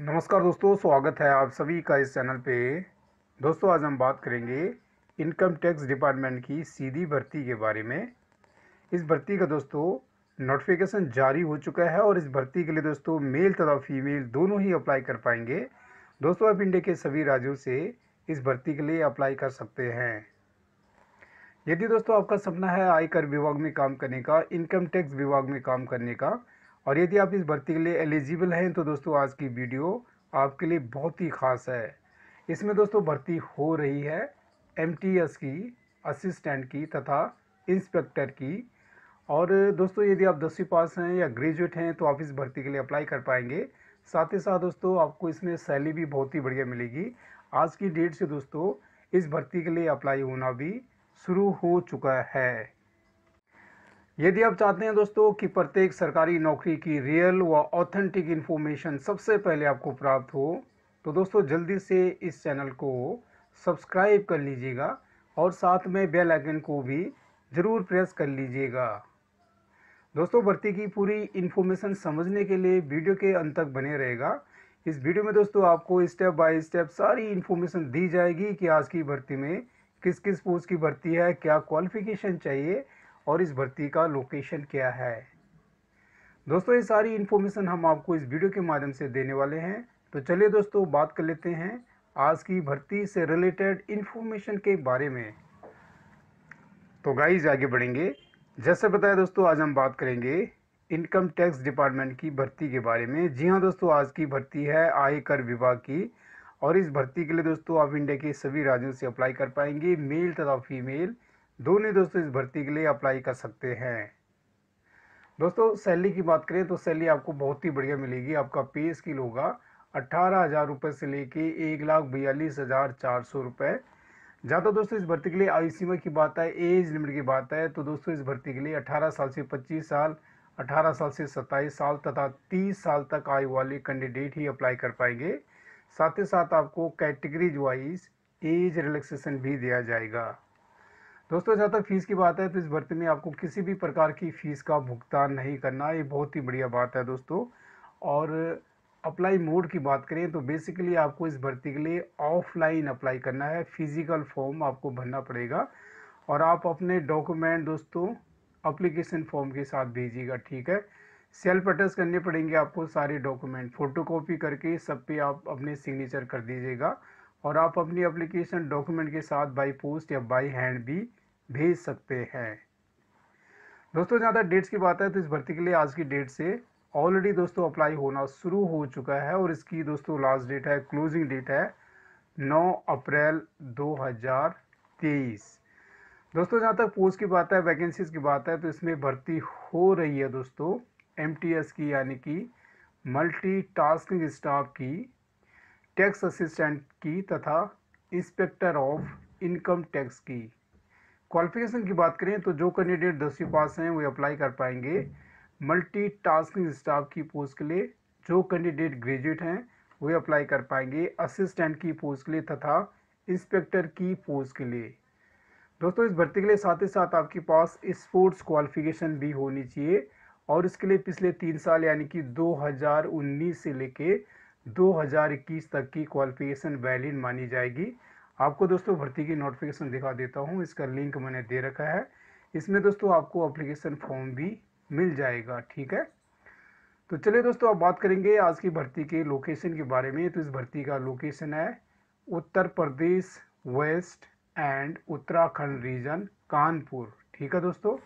नमस्कार दोस्तों स्वागत है आप सभी का इस चैनल पे दोस्तों आज हम बात करेंगे इनकम टैक्स डिपार्टमेंट की सीधी भर्ती के बारे में इस भर्ती का दोस्तों नोटिफिकेशन जारी हो चुका है और इस भर्ती के लिए दोस्तों मेल तथा फीमेल दोनों ही अप्लाई कर पाएंगे दोस्तों आप इंडिया के सभी राज्यों से इस भर्ती के लिए अप्लाई कर सकते हैं यदि दोस्तों आपका सपना है आयकर विभाग में काम करने का इनकम टैक्स विभाग में काम करने का और यदि आप इस भर्ती के लिए एलिजिबल हैं तो दोस्तों आज की वीडियो आपके लिए बहुत ही ख़ास है इसमें दोस्तों भर्ती हो रही है एम की असिस्टेंट की तथा इंस्पेक्टर की और दोस्तों यदि आप दसवीं पास हैं या ग्रेजुएट हैं तो आप इस भर्ती के लिए अप्लाई कर पाएंगे साथ ही साथ दोस्तों आपको इसमें सैलरी भी बहुत ही बढ़िया मिलेगी आज की डेट से दोस्तों इस भर्ती के लिए अप्लाई होना भी शुरू हो चुका है यदि आप चाहते हैं दोस्तों कि प्रत्येक सरकारी नौकरी की रियल व ऑथेंटिक इन्फॉर्मेशन सबसे पहले आपको प्राप्त हो तो दोस्तों जल्दी से इस चैनल को सब्सक्राइब कर लीजिएगा और साथ में बेल आइकन को भी ज़रूर प्रेस कर लीजिएगा दोस्तों भर्ती की पूरी इन्फॉर्मेशन समझने के लिए वीडियो के अंत तक बने रहेगा इस वीडियो में दोस्तों आपको स्टेप बाय स्टेप सारी इन्फॉर्मेशन दी जाएगी कि आज की भर्ती में किस किस पोस्ट की भर्ती है क्या क्वालिफिकेशन चाहिए और इस भर्ती का लोकेशन क्या है दोस्तों ये सारी इन्फॉर्मेशन हम आपको इस वीडियो के माध्यम से देने वाले हैं तो चलिए दोस्तों बात कर लेते हैं आज की भर्ती से रिलेटेड इन्फॉर्मेशन के बारे में तो गाइज आगे बढ़ेंगे जैसे बताया दोस्तों आज हम बात करेंगे इनकम टैक्स डिपार्टमेंट की भर्ती के बारे में जी हाँ दोस्तों आज की भर्ती है आयकर विभाग की और इस भर्ती के लिए दोस्तों आप इंडिया के सभी राज्यों से अप्लाई कर पाएंगे मेल तथा फीमेल दोनों दोस्तों इस भर्ती के लिए अप्लाई कर सकते हैं दोस्तों सैलरी की बात करें तो सैलरी आपको बहुत ही बढ़िया मिलेगी आपका पे स्किल होगा अट्ठारह हज़ार रुपये से लेके एक लाख बयालीस हज़ार चार सौ रुपये ज़्यादा दोस्तों इस भर्ती के लिए आयु सीमा की बात है एज लिमिट की बात है तो दोस्तों इस भर्ती के लिए अट्ठारह साल से पच्चीस साल अठारह साल से सत्ताईस साल तथा तीस साल तक आयु वाले कैंडिडेट ही अप्लाई कर पाएंगे साथ ही साथ आपको कैटेगरीज वाइज एज रिलैक्सेशन भी दिया जाएगा दोस्तों जहाँ तक फ़ीस की बात है तो इस भर्ती में आपको किसी भी प्रकार की फ़ीस का भुगतान नहीं करना ये बहुत ही बढ़िया बात है दोस्तों और अप्लाई मोड की बात करें तो बेसिकली आपको इस भर्ती के लिए ऑफलाइन अप्लाई करना है फिज़िकल फॉर्म आपको भरना पड़ेगा और आप अपने डॉक्यूमेंट दोस्तों अप्लीकेशन फॉर्म के साथ भेजिएगा ठीक है सेल्फ अटेस्ट करने पड़ेंगे आपको सारे डॉक्यूमेंट फ़ोटोकॉपी करके सब पे आप अपने सिग्नेचर कर दीजिएगा और आप अपनी अप्लीकेशन डॉक्यूमेंट के साथ बाई पोस्ट या बाई हैंड भी भेज सकते हैं दोस्तों जहाँ तक डेट्स की बात है तो इस भर्ती के लिए आज की डेट से ऑलरेडी दोस्तों अप्लाई होना शुरू हो चुका है और इसकी दोस्तों लास्ट डेट है क्लोजिंग डेट है 9 अप्रैल 2023 दोस्तों जहाँ तक पोस्ट की बात है वैकेंसीज की बात है तो इसमें भर्ती हो रही है दोस्तों एम की यानी कि मल्टी टास्किंग स्टाफ की टैक्स असिस्टेंट की तथा इंस्पेक्टर ऑफ इनकम टैक्स की क्वालिफिकेशन की बात करें तो जो कैंडिडेट दसवीं पास हैं वे अप्लाई कर पाएंगे मल्टी टास्किंग स्टाफ की पोस्ट के लिए जो कैंडिडेट ग्रेजुएट हैं वे अप्लाई कर पाएंगे असिस्टेंट की पोस्ट के लिए तथा इंस्पेक्टर की पोस्ट के लिए दोस्तों इस भर्ती के लिए साथ ही साथ आपके पास स्पोर्ट्स क्वालिफिकेशन भी होनी चाहिए और इसके लिए पिछले तीन साल यानी कि 2019 से लेके 2021 तक की क्वालिफिकेशन वैलिड मानी जाएगी आपको दोस्तों भर्ती की नोटिफिकेशन दिखा देता हूँ इसका लिंक मैंने दे रखा है इसमें दोस्तों आपको अप्लीकेशन फॉर्म भी मिल जाएगा ठीक है तो चलिए दोस्तों अब बात करेंगे आज की भर्ती के लोकेशन के बारे में तो इस भर्ती का लोकेशन है Uttar Pradesh west and Uttarakhand region Kanpur ठीक है दोस्तों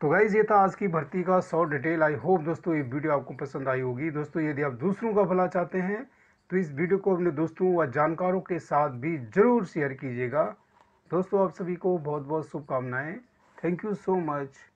तो गाइज ये था आज की भर्ती का शॉर्ट डिटेल आई होप दोस्तों ये वीडियो आपको पसंद आई होगी दोस्तों यदि आप दूसरों का भला चाहते हैं तो इस वीडियो को अपने दोस्तों व जानकारों के साथ भी ज़रूर शेयर कीजिएगा दोस्तों आप सभी को बहुत बहुत शुभकामनाएँ थैंक यू सो मच